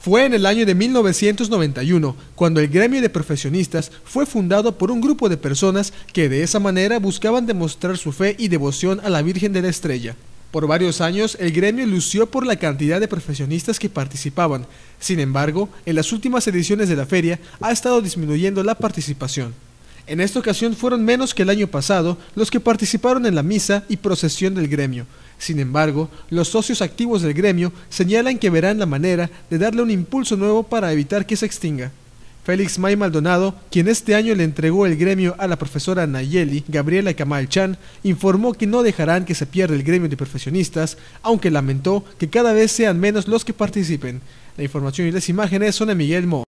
Fue en el año de 1991 cuando el gremio de profesionistas fue fundado por un grupo de personas que de esa manera buscaban demostrar su fe y devoción a la Virgen de la Estrella. Por varios años el gremio lució por la cantidad de profesionistas que participaban, sin embargo, en las últimas ediciones de la feria ha estado disminuyendo la participación. En esta ocasión fueron menos que el año pasado los que participaron en la misa y procesión del gremio. Sin embargo, los socios activos del gremio señalan que verán la manera de darle un impulso nuevo para evitar que se extinga. Félix May Maldonado, quien este año le entregó el gremio a la profesora Nayeli Gabriela Kamal Chan, informó que no dejarán que se pierda el gremio de profesionistas, aunque lamentó que cada vez sean menos los que participen. La información y las imágenes son de Miguel Mo.